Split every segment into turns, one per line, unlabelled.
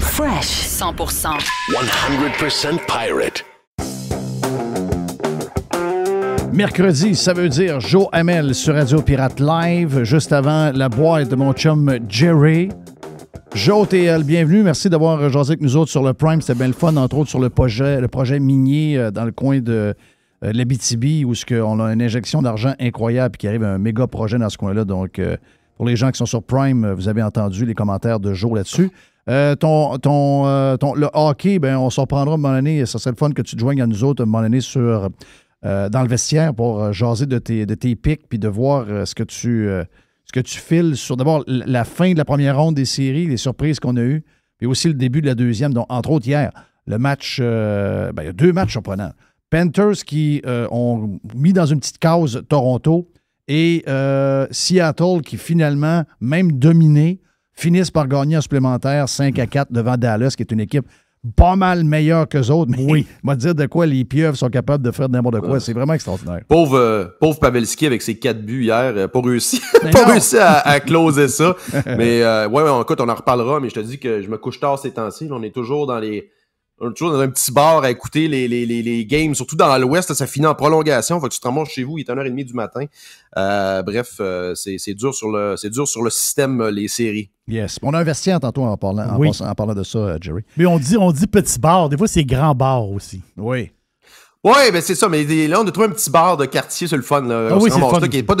Fresh. 100%.
100% pirate.
Mercredi, ça veut dire Joe Amel sur Radio Pirate Live, juste avant la boîte de mon chum Jerry. Joe TL, bienvenue. Merci d'avoir jasé avec nous autres sur le Prime. C'était bien le fun, entre autres sur le projet, le projet minier euh, dans le coin de euh, l'Abitibi, où -ce on a une injection d'argent incroyable qui arrive à un méga projet dans ce coin-là. Donc, euh, pour les gens qui sont sur Prime, vous avez entendu les commentaires de Joe là-dessus. Euh, euh, le hockey, ben, on s'en prendra à un moment donné. Ça serait le fun que tu te joignes à nous autres sur, euh, dans le vestiaire pour jaser de tes, pics puis de voir ce, que tu, ce que tu files sur d'abord la fin de la première ronde des séries, les surprises qu'on a eues, puis aussi le début de la deuxième, dont, entre autres hier, le match, ben, il y a deux matchs surprenants. Panthers qui ont mis dans une petite cause Toronto et Seattle qui finalement, même dominé, finissent par gagner un supplémentaire 5 à 4 devant Dallas, qui est une équipe pas mal meilleure qu'eux autres. Mais oui. moi dire de quoi les pieuvres sont capables de faire n'importe quoi. C'est vraiment extraordinaire.
Pauvre, euh, pauvre Pavelski avec ses quatre buts hier, euh, pas réussi, ben à, closer ça. mais euh, ouais, écoute, on en reparlera, mais je te dis que je me couche tard ces temps-ci. On est toujours dans les euh, toujours dans un petit bar à écouter les, games, surtout dans l'Ouest, ça finit en prolongation. Faut que tu te remontes chez vous, il est 1h30 du matin. Euh, bref, euh, c'est dur, sur le, dur sur le système, les séries. Yes.
On a un tantôt en parlant, en, en parlant de ça, Jerry. Mais on dit, on dit petit bar, des fois c'est grand bar aussi.
Oui. Ouais, ben c'est ça, mais là, on a trouvé un petit bar de quartier sur le fun. Là, ah oui, c'est fun. Qui pas,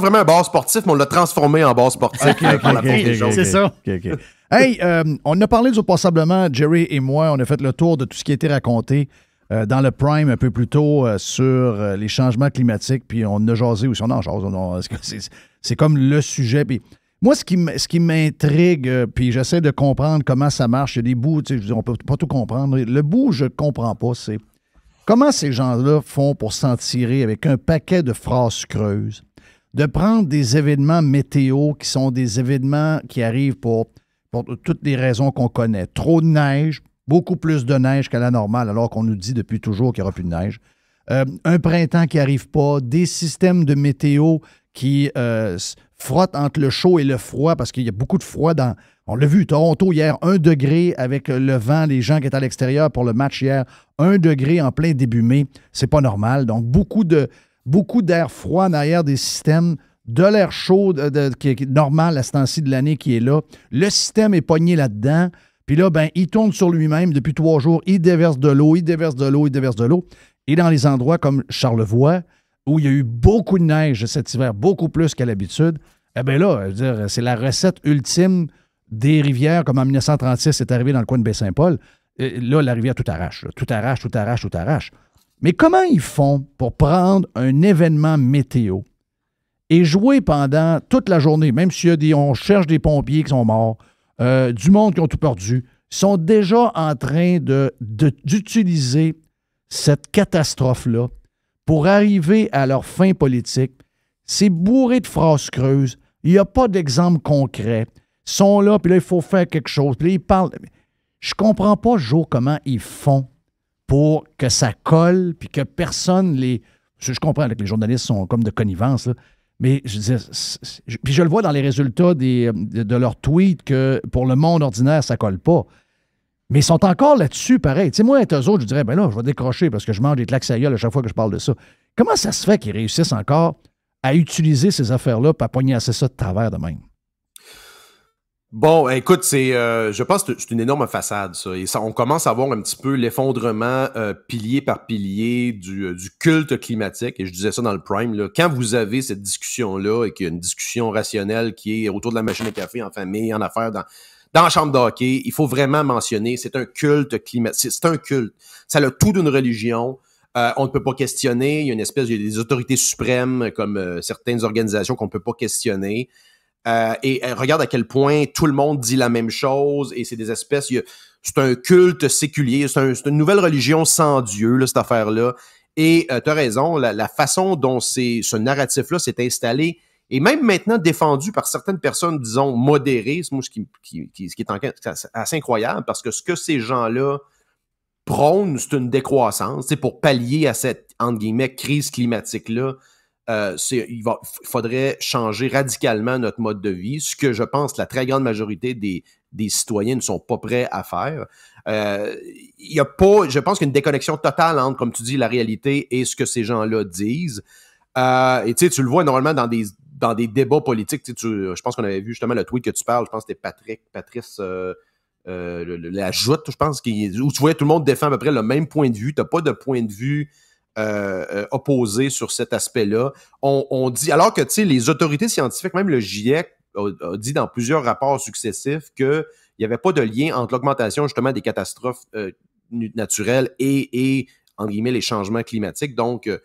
vraiment un bar sportif, mais on l'a transformé en bar sportif. c'est ça.
hey, euh, on a parlé du passablement, Jerry et moi, on a fait le tour de tout ce qui a été raconté euh, dans le Prime un peu plus tôt euh, sur les changements climatiques, puis on a jasé aussi, on en C'est comme le sujet, puis... Moi, ce qui m'intrigue, puis j'essaie de comprendre comment ça marche, il y a des bouts, Tu sais, on ne peut pas tout comprendre. Le bout, je ne comprends pas, c'est Comment ces gens-là font pour s'en tirer avec un paquet de phrases creuses, de prendre des événements météo qui sont des événements qui arrivent pour, toutes les raisons qu'on connaît. Trop de neige, beaucoup plus de neige qu'à la normale, alors qu'on nous dit depuis toujours qu'il n'y aura plus de neige. Euh, un printemps qui n'arrive pas, des systèmes de météo qui euh, frotte entre le chaud et le froid parce qu'il y a beaucoup de froid dans. On l'a vu, Toronto hier, un degré avec le vent, les gens qui étaient à l'extérieur pour le match hier, un degré en plein début mai. C'est pas normal. Donc, beaucoup de beaucoup d'air froid derrière des systèmes, de l'air chaud qui est normal à ce temps-ci de l'année qui est là. Le système est pogné là-dedans. Puis là, ben, il tourne sur lui-même depuis trois jours. Il déverse de l'eau, il déverse de l'eau, il déverse de l'eau. Et dans les endroits comme Charlevoix, où il y a eu beaucoup de neige cet hiver, beaucoup plus qu'à l'habitude, eh bien là, c'est la recette ultime des rivières, comme en 1936, c'est arrivé dans le coin de Baie-Saint-Paul. Là, la rivière tout arrache, tout arrache, tout arrache, tout arrache. Mais comment ils font pour prendre un événement météo et jouer pendant toute la journée, même si y on cherche des pompiers qui sont morts, euh, du monde qui ont tout perdu, sont déjà en train d'utiliser de, cette catastrophe-là pour arriver à leur fin politique. C'est bourré de phrases creuses. Il n'y a pas d'exemple concret. Ils sont là, puis là, il faut faire quelque chose. Puis là, ils parlent. Je comprends pas, jour, comment ils font pour que ça colle, puis que personne les. Je comprends que les journalistes sont comme de connivence, mais je Puis je le vois dans les résultats de, de leurs tweets que pour le monde ordinaire, ça colle pas. Mais ils sont encore là-dessus, pareil. Tu sais, moi, être eux autres, je dirais, ben là, je vais décrocher parce que je mange des claques à chaque fois que je parle de ça. Comment ça se fait qu'ils réussissent encore à utiliser ces affaires-là pour à ça de travers de même?
Bon, écoute, c'est, euh, je pense que c'est une énorme façade, ça. Et on commence à voir un petit peu l'effondrement euh, pilier par pilier euh, du, culte climatique. Et je disais ça dans le prime. Quand vous avez cette discussion-là et qu'il y a une discussion rationnelle qui est autour de la machine à café, en famille, en affaires, dans, dans la chambre d'hockey, il faut vraiment mentionner, c'est un culte climatique. C'est un culte. Ça a le tout d'une religion. on ne peut pas questionner. Il y a une espèce, il y a des autorités suprêmes comme certaines organisations qu'on ne peut pas questionner. Euh, et euh, regarde à quel point tout le monde dit la même chose et c'est des espèces. C'est un culte séculier, c'est une nouvelle religion sans Dieu, cette affaire-là. Et euh, tu as raison, la, façon dont ce narratif-là s'est installé et même maintenant défendu par certaines personnes, disons, modérées, ce qui, est assez incroyable parce que ce que ces gens-là prônent, c'est une décroissance, c'est pour pallier à cette, entre guillemets, crise climatique-là euh, il faudrait changer radicalement notre mode de vie, ce que je pense la très grande majorité des, citoyens ne sont pas prêts à faire. Euh, il y a pas, je pense qu'une déconnexion totale entre, comme tu dis, la réalité et ce que ces gens-là disent. Euh, et tu le vois normalement dans des dans des débats politiques. je pense qu'on avait vu justement le tweet que tu parles. Je pense que c'était Patrick, Patrice. la joute, je pense, où tu voyais tout le monde défend à peu près le même point de vue. Tu n'as pas de point de vue euh, euh, opposé opposés sur cet aspect-là. On, dit, alors que les autorités scientifiques, même le GIEC, a, dit dans plusieurs rapports successifs qu'il n'y avait pas de lien entre l'augmentation justement des catastrophes euh, naturelles et, et, entre guillemets, les changements climatiques. Donc, il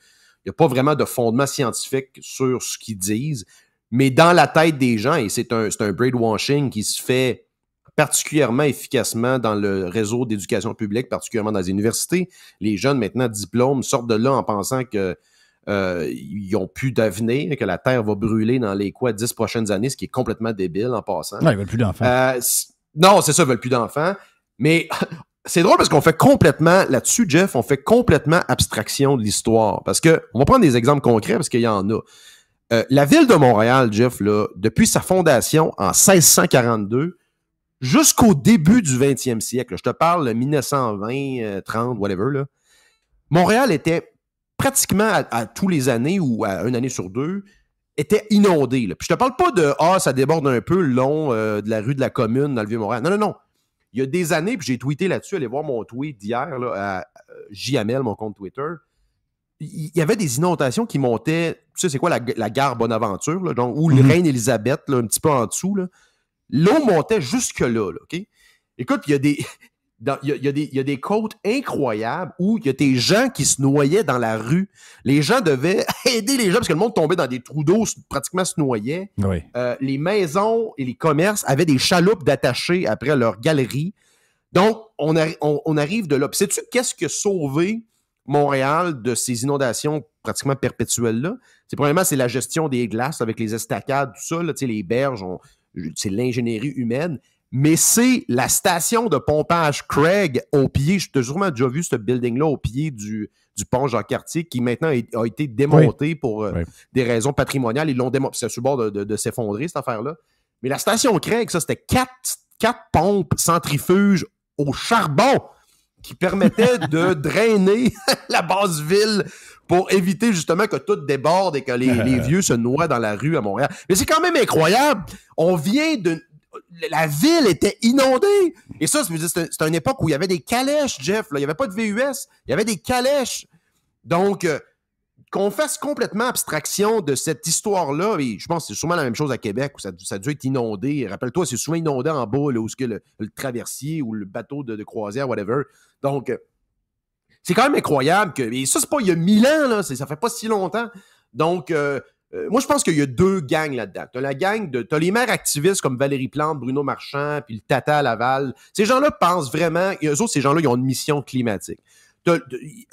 n'y a pas vraiment de fondement scientifique sur ce qu'ils disent. Mais dans la tête des gens, et c'est un, un brainwashing qui se fait particulièrement efficacement dans le réseau d'éducation publique, particulièrement dans les universités. Les jeunes, maintenant, diplômés sortent de là en pensant qu'ils euh, ils n'ont plus d'avenir, que la Terre va brûler dans les quoi dix prochaines années, ce qui est complètement débile en passant. Non, ils veulent plus d'enfants. Euh, non, c'est ça, ils veulent plus d'enfants. Mais c'est drôle parce qu'on fait complètement, là-dessus, Jeff, on fait complètement abstraction de l'histoire. Parce que, on va prendre des exemples concrets parce qu'il y en a. Euh, la ville de Montréal, Jeff, là, depuis sa fondation en 1642, jusqu'au début du 20e siècle, je te parle 1920, 30, euh, whatever, Montréal était pratiquement à, tous les années ou à une année sur deux, était inondé. Puis je te parle pas de Ah, ça déborde un peu le long euh, de la rue de la Commune dans le Vieux-Montréal. Non, non, non. Il y a des années, puis j'ai tweeté là-dessus, allez voir mon tweet d'hier à euh, JML, mon compte Twitter. Il y avait des inondations qui montaient, tu sais, c'est quoi la, gare Bonaventure, là, donc, où mm-hmm. Reine Élisabeth, là, un petit peu en dessous, là, L'eau montait jusque-là, OK? Écoute, il y a des. des, côtes incroyables où il y a des gens qui se noyaient dans la rue. Les gens devaient aider les gens parce que le monde tombait dans des trous d'eau, pratiquement se noyait. Euh, les maisons et les commerces avaient des chaloupes d'attachés après leur galerie. Donc, on, on, arrive de là. Puis sais-tu qu'est-ce que sauver Montréal de ces inondations pratiquement perpétuelles-là? C'est probablement c'est la gestion des glaces avec les estacades, tout ça, là, les berges. ont c'est l'ingénierie humaine, mais c'est la station de pompage Craig au pied. J'ai sûrement déjà vu ce building-là au pied du, du pont Jean-Cartier qui maintenant a été démonté pour euh, des raisons patrimoniales. Ils l'ont démonté. C'est le bord de, s'effondrer, cette affaire-là. Mais la station Craig, ça, c'était quatre, pompes centrifuges au charbon qui permettaient de drainer la base ville pour éviter justement que tout déborde et que les, vieux se noient dans la rue à Montréal. Mais c'est quand même incroyable. On vient de la ville était inondée. Et ça, c'est une époque où il y avait des calèches, Jeff. Là. Il n'y avait pas de VUS. Il y avait des calèches. Donc, euh, qu'on fasse complètement abstraction de cette histoire-là, et je pense que c'est souvent la même chose à Québec, où ça, ça a dû être inondé. Rappelle-toi, c'est souvent inondé en bas, où ce que le, traversier ou le bateau de, de croisière, whatever. Donc, euh, c'est quand même incroyable que. Et ça, c'est pas il y a mille ans, là, ça fait pas si longtemps. Donc, euh, euh, moi, je pense qu'il y a deux gangs là-dedans. T'as la gang de. T'as les maires activistes comme Valérie Plante, Bruno Marchand, puis le Tata Laval. Ces gens-là pensent vraiment. eux autres, ces gens-là, ils ont une mission climatique. les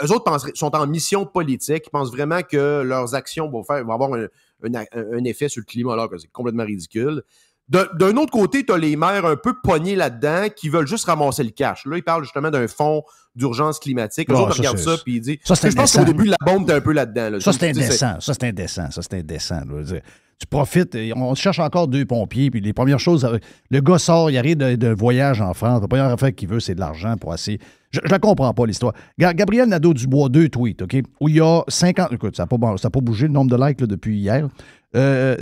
eux autres pensent, sont en mission politique. Ils pensent vraiment que leurs actions vont, faire, avoir un, un effet sur le climat, alors que c'est complètement ridicule. D'un autre côté, tu as les maires un peu pognés là-dedans qui veulent juste ramasser le cash. Là, ils parlent justement d'un fonds d'urgence climatique. Les ah, oh, ça, puis ils disent. je pense qu'au début, la bombe était un peu là-dedans. Ça, c'est indécent. Ça, c'est
indécent. Ça, c'est indécent. Tu profites, on cherche encore deux pompiers, puis les premières choses, euh, le gars sort, il arrive de, voyage en France, la première affaire qu'il veut, c'est de l'argent pour assez. Je, ne la comprends pas, l'histoire. Gabriel Nadeau-Dubois, deux tweets, OK? Où il y a 50. Écoute, ça n'a pas, bougé le nombre de likes depuis hier.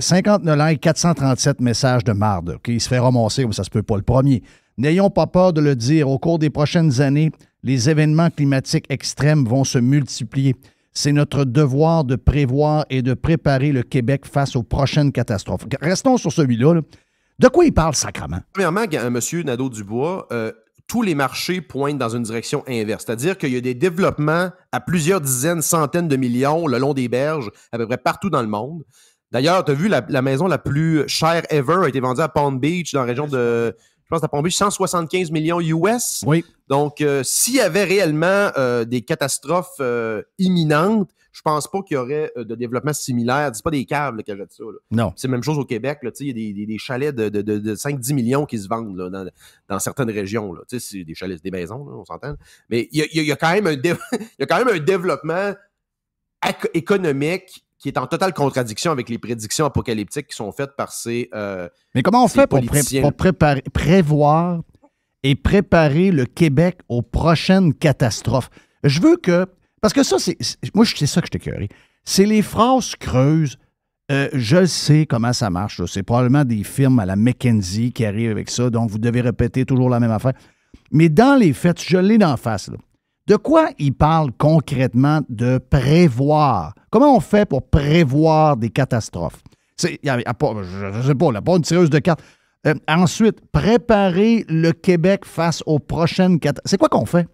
59 euh, likes, 437 messages de marde. Okay? Il se fait ramasser, mais ça se peut pas le premier. N'ayons pas peur de le dire. Au cours des prochaines années, les événements climatiques extrêmes vont se multiplier. C'est notre devoir de prévoir et de préparer le Québec face aux prochaines catastrophes. Restons sur celui-là. De quoi il parle, sacrement?
Premièrement, euh, M. Nadeau-Dubois, euh, tous les marchés pointent dans une direction inverse. C'est-à-dire qu'il y a des développements à plusieurs dizaines, centaines de millions le long des berges, à peu près partout dans le monde. D'ailleurs, tu as vu la, maison la plus chère ever a été vendue à Palm Beach, dans la région de. Je pense à Palm Beach, 175 millions US. Oui. Donc, euh, s'il y avait réellement euh, des catastrophes euh, imminentes, je pense pas qu'il y aurait de développement similaire. Dis pas des câbles qui achètent ça. Non. C'est la même chose au Québec. Il y a des, chalets de, 5-10 millions qui se vendent dans, certaines régions. C'est des chalets, des maisons, on s'entend. Mais il a, y a quand même un développement économique qui est en totale contradiction avec les prédictions apocalyptiques qui sont faites par ces. Euh, Mais comment on fait pour,
prévoir et préparer le Québec aux prochaines catastrophes? Je veux que. Parce que ça, c'est. Moi, c'est ça que je t'ai C'est les phrases creuses. Euh, je sais comment ça marche. C'est probablement des films à la McKenzie qui arrivent avec ça, donc vous devez répéter toujours la même affaire. Mais dans les faits, je l'ai d'en face. De quoi il parle concrètement de prévoir? Comment on fait pour prévoir des catastrophes? C'est, y a, pas, je ne sais pas, la bonne tireuse de cartes. Euh, ensuite, préparer le Québec face aux prochaines catastrophes. C'est quoi qu'on fait?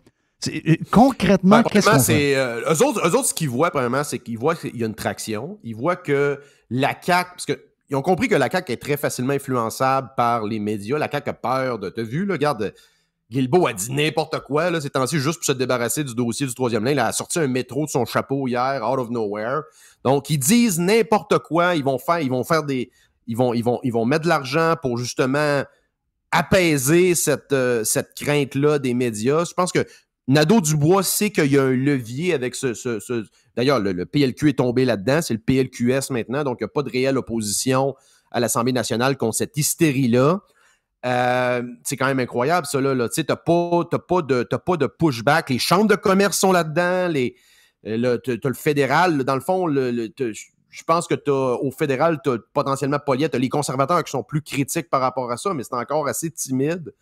Euh, concrètement, ben, qu'est-ce qu'on fait?
Euh, eux, autres, eux autres, ce qu'ils voient, premièrement, c'est qu'ils voient qu'il y a une traction. Ils voient que la CAQ, parce que ils ont compris que la CAQ est très facilement influençable par les médias. La CAQ a peur de. T'as vu, là, regarde, Guilbeault a dit n'importe quoi là, ainsi temps juste pour se débarrasser du dossier du troisième lien. Il a sorti un métro de son chapeau hier, out of nowhere. Donc, ils disent n'importe quoi. Ils vont faire, ils vont faire des. Ils vont, ils vont, ils vont mettre de l'argent pour justement apaiser cette, euh, cette crainte-là des médias. Je pense que Nadeau Dubois sait qu'il y a un levier avec ce. ce, D'ailleurs, le, PLQ est tombé là-dedans, c'est le PLQS maintenant, donc il n'y a pas de réelle opposition à l'Assemblée nationale contre cette hystérie-là. Euh, c'est quand même incroyable, ça. Là, Tu n'as pas, de, pushback. Les chambres de commerce sont là-dedans. Les, euh, le, le fédéral. Dans le fond, je pense que au fédéral, tu as potentiellement Poliette. les conservateurs qui sont plus critiques par rapport à ça, mais c'est encore assez timide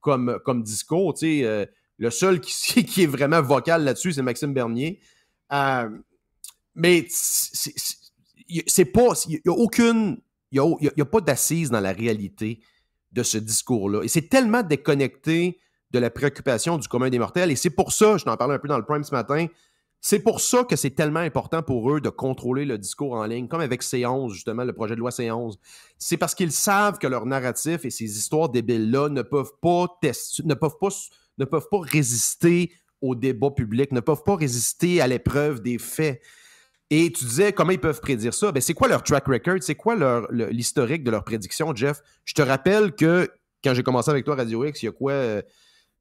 comme, comme discours. Euh, le seul qui, qui, est vraiment vocal là-dessus, c'est Maxime Bernier. mais c'est pas. Il n'y a aucune. Il n'y a, a, pas d'assise dans la réalité de ce discours-là. Et c'est tellement déconnecté de la préoccupation du commun des mortels. Et c'est pour ça, je t'en parlais un peu dans le prime ce matin, c'est pour ça que c'est tellement important pour eux de contrôler le discours en ligne, comme avec C11, justement, le projet de loi C11. C'est parce qu'ils savent que leur narratif et ces histoires débiles-là ne peuvent pas ne peuvent pas, ne peuvent pas résister au débat public, ne peuvent pas résister à l'épreuve des faits. Et tu disais comment ils peuvent prédire ça. Ben, c'est quoi leur track record? C'est quoi leur, l'historique de leurs prédictions, Jeff? Je te rappelle que quand j'ai commencé avec toi Radio X, il y a quoi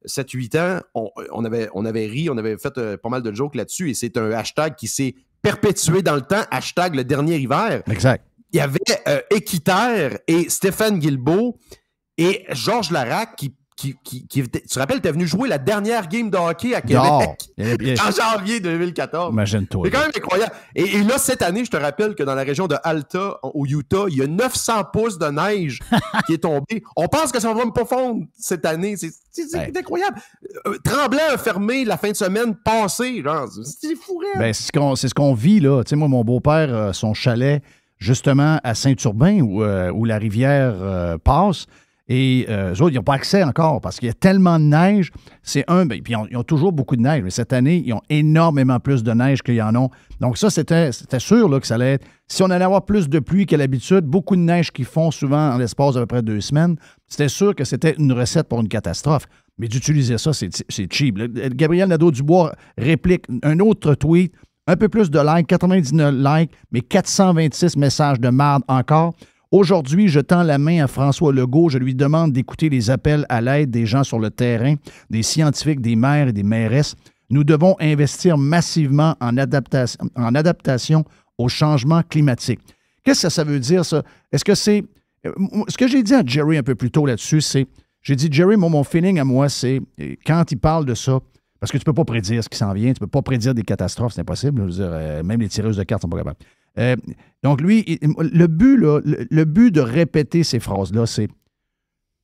7-8 euh, ans, on, avait, on avait ri, on avait fait euh, pas mal de jokes là-dessus et c'est un hashtag qui s'est perpétué dans le temps, hashtag le dernier hiver. Exact. Il y avait euh, et Stéphane Guilbeault et Georges Larac qui qui, tu te rappelles, t'es venu jouer la dernière game de hockey à Québec en eh janvier 2014. Imagine-toi. C'est quand même incroyable. Et, là, cette année, je te rappelle que dans la région de Alta, au Utah, il y a 900 pouces de neige qui est tombée. On pense que ça va me pas cette année. C'est incroyable. Euh, Tremblant fermé la fin de semaine passée. C'est fou,
hein? ben, C'est ce qu'on vit, là. Tu sais, moi, mon beau-père, son chalet, justement, à Saint-Urbain, où, euh, la rivière euh, passe, et euh, eux autres, ils n'ont pas accès encore parce qu'il y a tellement de neige. C'est un, ben, puis ils ont, toujours beaucoup de neige, mais cette année, ils ont énormément plus de neige qu'ils en ont. Donc ça, c'était sûr là, que ça allait être. Si on allait avoir plus de pluie qu'à l'habitude, beaucoup de neige qui font souvent en l'espace d'à peu près deux semaines, c'était sûr que c'était une recette pour une catastrophe. Mais d'utiliser ça, c'est cheap. Gabriel Nadeau-Dubois réplique un autre tweet. Un peu plus de likes, 99 likes, mais 426 messages de marde encore. Aujourd'hui, je tends la main à François Legault. Je lui demande d'écouter les appels à l'aide des gens sur le terrain, des scientifiques, des maires et des mairesses. Nous devons investir massivement en, adaptation, au changement climatique. Qu'est-ce que ça veut dire, ça? Est-ce que c'est. Euh, ce que j'ai dit à Jerry un peu plus tôt là-dessus, c'est. J'ai dit, Jerry, mon feeling à moi, c'est quand il parle de ça, parce que tu ne peux pas prédire ce qui s'en vient, tu ne peux pas prédire des catastrophes, c'est impossible. Euh, même les tireuses de cartes ne sont pas capables. Euh, donc, lui, le, but, le, but de répéter ces phrases-là, c'est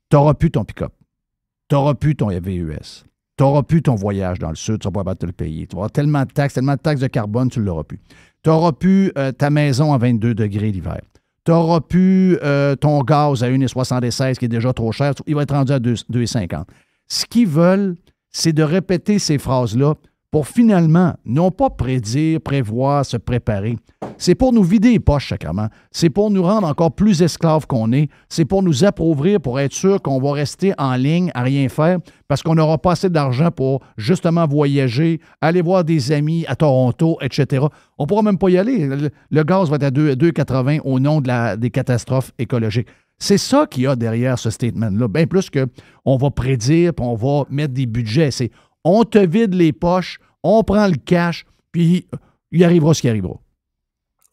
T'auras plus ton pick-up, t'auras plus ton VUS, e t'auras plus ton voyage dans le sud, tu vas pas battre le pays, tu vas tellement de taxes, tellement de taxes de carbone, tu ne l'auras plus. T'auras pu euh, ta maison à 22 degrés l'hiver. T'auras pu euh, ton gaz à 1,76 qui est déjà trop cher, il va être rendu à 2,50. Ce qu'ils veulent, c'est de répéter ces phrases-là pour finalement, non pas prédire, prévoir, se préparer. C'est pour nous vider les poches, chacun. C'est pour nous rendre encore plus esclaves qu'on est. C'est pour nous appauvrir, pour être sûr qu'on va rester en ligne à rien faire, parce qu'on n'aura pas assez d'argent pour justement voyager, aller voir des amis à Toronto, etc. On ne pourra même pas y aller. Le, gaz va être à 2,80 au nom de la, des catastrophes écologiques. C'est ça qu'il y a derrière ce statement-là, bien plus qu'on va prédire, puis on va mettre des budgets. C'est on te vide les poches, on prend le cash, puis il arrivera ce qui arrivera.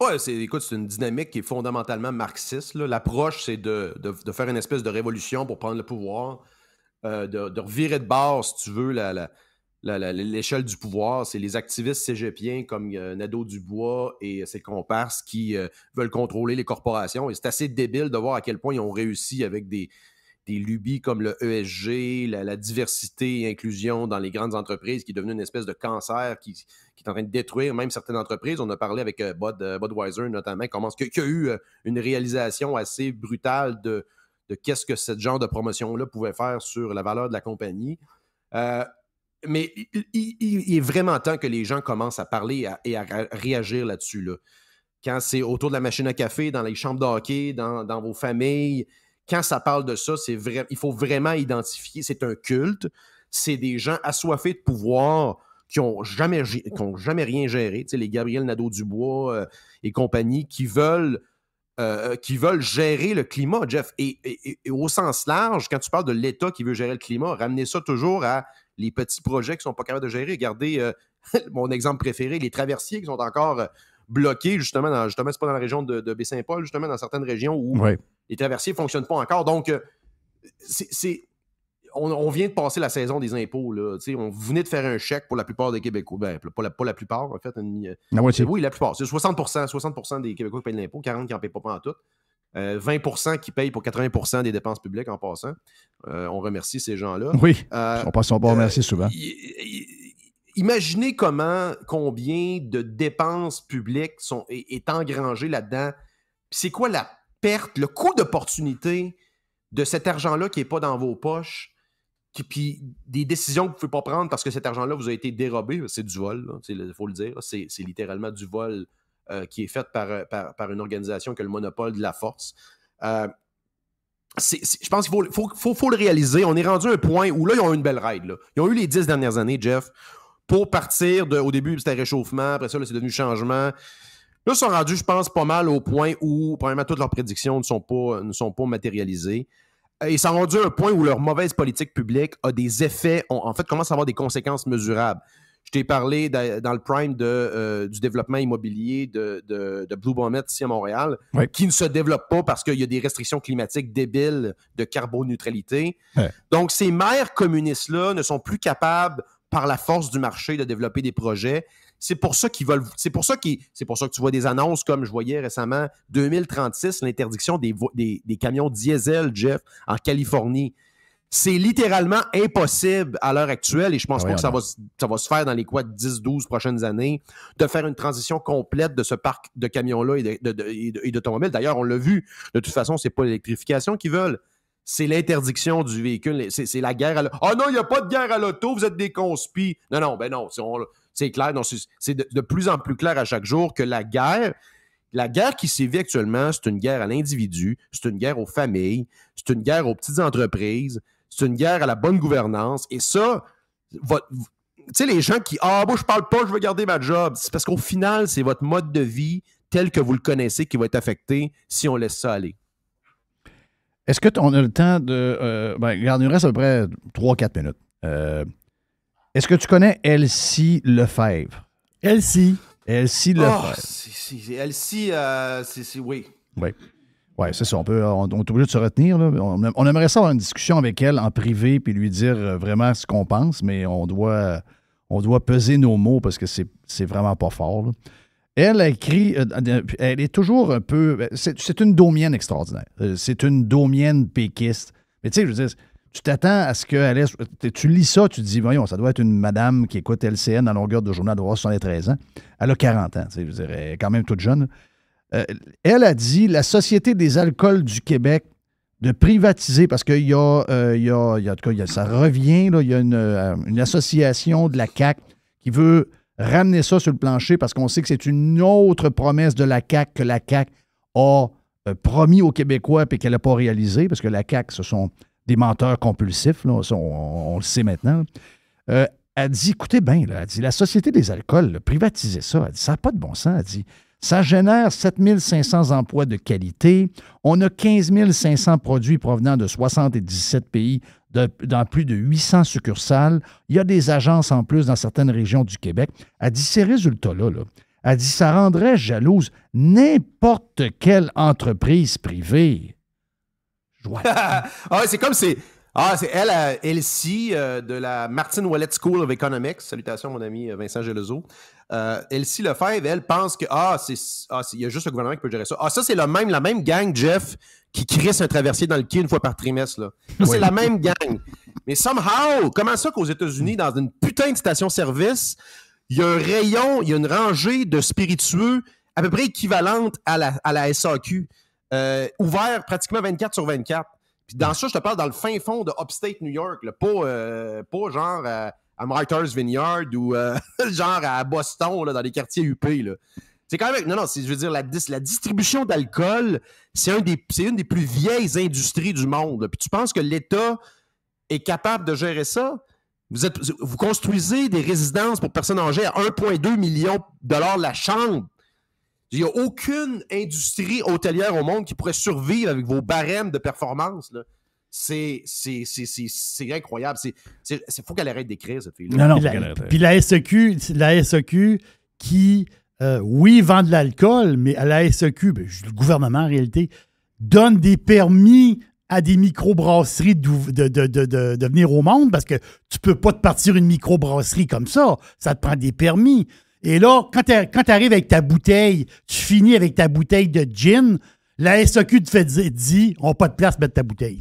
Oui, écoute, c'est une dynamique qui est fondamentalement marxiste. L'approche, c'est de, faire une espèce de révolution pour prendre le pouvoir, euh, de, de, revirer de base, si tu veux, la, l'échelle du pouvoir, c'est les activistes cégepiens comme euh, Nadeau Dubois et ses comparses qui euh, veulent contrôler les corporations. Et c'est assez débile de voir à quel point ils ont réussi avec des, des lubies comme le ESG, la, diversité et inclusion dans les grandes entreprises qui est devenue une espèce de cancer qui, est en train de détruire même certaines entreprises. On a parlé avec euh, euh, Budweiser notamment, comment, qui, a eu euh, une réalisation assez brutale de, qu'est-ce que ce genre de promotion-là pouvait faire sur la valeur de la compagnie. mais il, est vraiment temps que les gens commencent à parler et à, réagir là-dessus. Là. Quand c'est autour de la machine à café, dans les chambres d'hockey, dans, dans vos familles, quand ça parle de ça, c'est vrai, il faut vraiment identifier, c'est un culte, c'est des gens assoiffés de pouvoir qui n'ont jamais, jamais rien géré, tu sais, les Gabriel Nadeau-Dubois euh, et compagnie, qui veulent, euh, qui veulent gérer le climat, Jeff. Et, au sens large, quand tu parles de l'État qui veut gérer le climat, ramenez ça toujours à les petits projets qui ne sont pas capables de gérer. Regardez euh, mon exemple préféré, les traversiers qui sont encore bloqués, justement, dans, justement, c'est pas dans la région de, de Baie-Saint-Paul, justement, dans certaines régions où les traversiers ne fonctionnent pas encore. Donc, euh, c'est. On, vient de passer la saison des impôts. Là, on venait de faire un chèque pour la plupart des Québécois. Ben, pas, la, pas la plupart, en fait. la moitié. Ah oui, la plupart. C'est 60 60 des Québécois qui payent l'impôt, 40 qui n'en payent pas, en tout. 20 euh, qui payent pour 80 des dépenses publiques en passant. Euh, on remercie ces gens-là. Oui. on passe
son bon merci souvent.
imaginez comment, combien de dépenses publiques sont, est, là-dedans. C'est quoi la le coût d'opportunité de cet argent-là qui n'est pas dans vos poches, puis des décisions que vous ne pouvez pas prendre parce que cet argent-là vous a été dérobé, c'est du vol, il faut le dire, c'est littéralement du vol euh, qui est fait par, une organisation qui a le monopole de la force. Euh, je pense qu'il faut, le réaliser. On est rendu à un point où là, ils ont eu une belle ride. Ils ont eu les dix dernières années, Jeff, pour partir de. Au début, c'était réchauffement. Après ça, c'est devenu changement. Là, ils sont rendus, je pense, pas mal au point où, probablement, toutes leurs prédictions ne sont pas, ne sont pas matérialisées. Euh, ils sont rendus à un point où leur mauvaise politique publique a des effets, en fait, commence à avoir des conséquences mesurables. Je t'ai parlé dans le prime euh, du développement immobilier de, Blue Bonnet ici à Montréal, qui ne se développe pas parce qu'il y a des restrictions climatiques débiles de carboneutralité. Donc, ces maires communistes-là ne sont plus capables, par la force du marché, de développer des projets. C'est pour ça qu'ils veulent. C'est pour ça C'est pour ça que tu vois des annonces comme je voyais récemment 2036, l'interdiction des, des, camions diesel, Jeff, en Californie. C'est littéralement impossible à l'heure actuelle, et je pense ah pas que ça va, ça va, se faire dans les quoi 10-12 prochaines années, de faire une transition complète de ce parc de camions-là et d'automobiles. De, D'ailleurs, on l'a vu, de toute façon, c'est pas l'électrification qu'ils veulent, c'est l'interdiction du véhicule, c'est la guerre à l'auto. Ah oh non, il n'y a pas de guerre à l'auto, vous êtes des conspis. Non, non, ben non, on, c'est clair, c'est de, plus en plus clair à chaque jour que la guerre, la guerre qui sévit actuellement, c'est une guerre à l'individu, c'est une guerre aux familles, c'est une guerre aux petites entreprises, c'est une guerre à la bonne gouvernance. Et ça, tu sais, les gens qui Ah, moi, bon, je parle pas, je veux garder ma job. C'est parce qu'au final, c'est votre mode de vie tel que vous le connaissez qui va être affecté si on laisse ça aller.
Est-ce que on a le temps de. Euh, ben, il reste à peu près 3-4 minutes. Euh, est-ce que tu connais Elsie Lefebvre? Elsie. Elsie ah, Lefebvre.
Elsie, c'est euh, oui.
Oui. Oui, c'est ça. On, peut, est obligé de se retenir. On, aimerait ça avoir une discussion avec elle en privé puis lui dire euh, vraiment ce qu'on pense, mais on doit, on doit peser nos mots parce que c'est vraiment pas fort. Elle a écrit, euh, elle est toujours un peu. Ben, c'est une domienne extraordinaire. C'est une domienne péquiste. Mais tu sais, je veux dire, tu t'attends à ce qu'elle ait. Tu lis ça, tu te dis, voyons, ça doit être une madame qui écoute LCN à longueur de journée, elle 73 ans. Elle a 40 ans, je est quand même toute jeune. Euh, elle a dit la Société des alcools du Québec de privatiser, parce qu'il y, a, euh, en tout cas, ça revient, il y a une, euh, association de la CAC qui veut ramener ça sur le plancher parce qu'on sait que c'est une autre promesse de la CAC que la CAC a promis aux Québécois et qu'elle n'a pas réalisé parce que la CAC, ce sont des menteurs compulsifs, on, le sait maintenant. Euh, elle dit, écoutez bien, a dit, la société des alcools, privatiser ça. Elle dit, ça n'a pas de bon sens. Elle dit, ça génère 7500 emplois de qualité. On a 15 500 produits provenant de 77 pays dans plus de 800 succursales. Il y a des agences en plus dans certaines régions du Québec. Elle dit, ces résultats-là, là, dit, ça rendrait jalouse n'importe quelle entreprise privée.
ah, c'est comme c'est. Ah, c'est elle, euh, Elsie, euh, de la martin Wallet School of Economics. Salutations, mon ami euh, Vincent Gelozo. Euh, Elsie Lefebvre, elle pense que ah, ah, c'est il y a juste le gouvernement qui peut gérer ça. Ah, ça, c'est la même, la même gang, Jeff, qui crisse un traversier dans le quai une fois par trimestre. Là. c'est la même gang. Mais somehow, comment ça qu'aux États-Unis, dans une putain de station-service, il y a un rayon, il y a une rangée de spiritueux à peu près équivalente à à la SAQ. Euh, ouvert pratiquement 24 sur 24. Puis dans ça, je te parle dans le fin fond de Upstate New York, euh, pas, genre à, à Vineyard ou euh, genre à Boston, dans les quartiers UP. C'est quand même. Non, non, je veux dire, la, distribution d'alcool, c'est une des plus vieilles industries du monde. Puis tu penses que l'État est capable de gérer ça? Vous, vous construisez des résidences pour personnes âgées à 1,2 million de dollars la chambre il n'y a aucune industrie hôtelière au monde qui pourrait survivre avec vos barèmes de performance. C'est, c'est, c'est, incroyable. Il faut qu'elle arrête d'écrire, ce fille Non, non. puis
la SEQ, la SEQ qui, euh, oui, vend de l'alcool, mais la SEQ, ben, le gouvernement, en réalité, donne des permis à des microbrasseries de, de, venir au monde parce que tu peux pas te partir une microbrasserie comme ça. Ça te prend des permis. Et là, quand tu arrives avec ta bouteille, tu finis avec ta bouteille de gin, la SAQ te fait dire, on n'a pas de place pour mettre ta bouteille.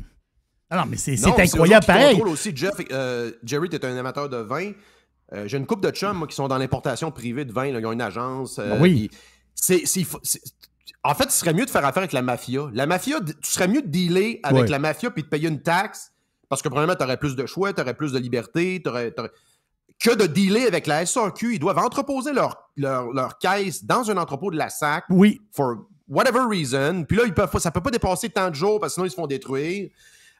Alors, ah mais c'est incroyable pareil. aussi, Jeff, euh, Jerry, tu es un amateur de vin. Euh, j'ai une coupe de chums moi, qui sont dans l'importation privée de vin. ils ont une agence. Euh, ben oui. C'est en fait, ce serait mieux de faire affaire avec la mafia. La mafia, tu serais mieux de dealer avec la mafia puis de payer une taxe parce que, probablement, tu aurais plus de choix, tu aurais plus de liberté, que de dealer avec la SRQ. Ils doivent entreposer leur, leur, caisse dans un entrepôt de la SAC. Oui. For whatever reason. Puis là, ils peuvent, ça ne peut pas dépasser tant de jours parce que sinon, ils se font détruire.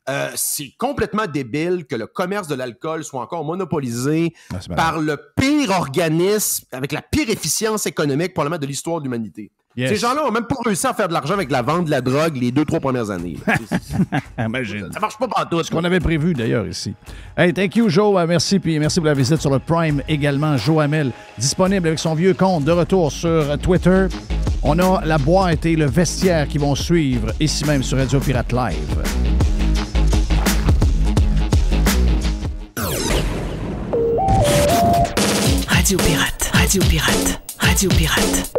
Euh, c'est complètement débile que le commerce de l'alcool soit encore monopolisé ah, par le pire organisme avec la pire efficience économique probablement de l'histoire de l'humanité. Ces gens-là ont même pas réussi à faire de l'argent avec la vente de la drogue les deux, trois premières années. Imagine. Ça marche pas partout. Ce qu'on avait
prévu d'ailleurs ici. Hey, thank you, Joe. Euh, merci. Puis merci pour la visite sur le Prime également. Joe Hamel, disponible avec son vieux compte de retour sur euh, Twitter. On a la boîte et le vestiaire qui vont suivre ici même sur Radio Pirate Live. Radio Pirate, Radio Pirate, Radio Pirate.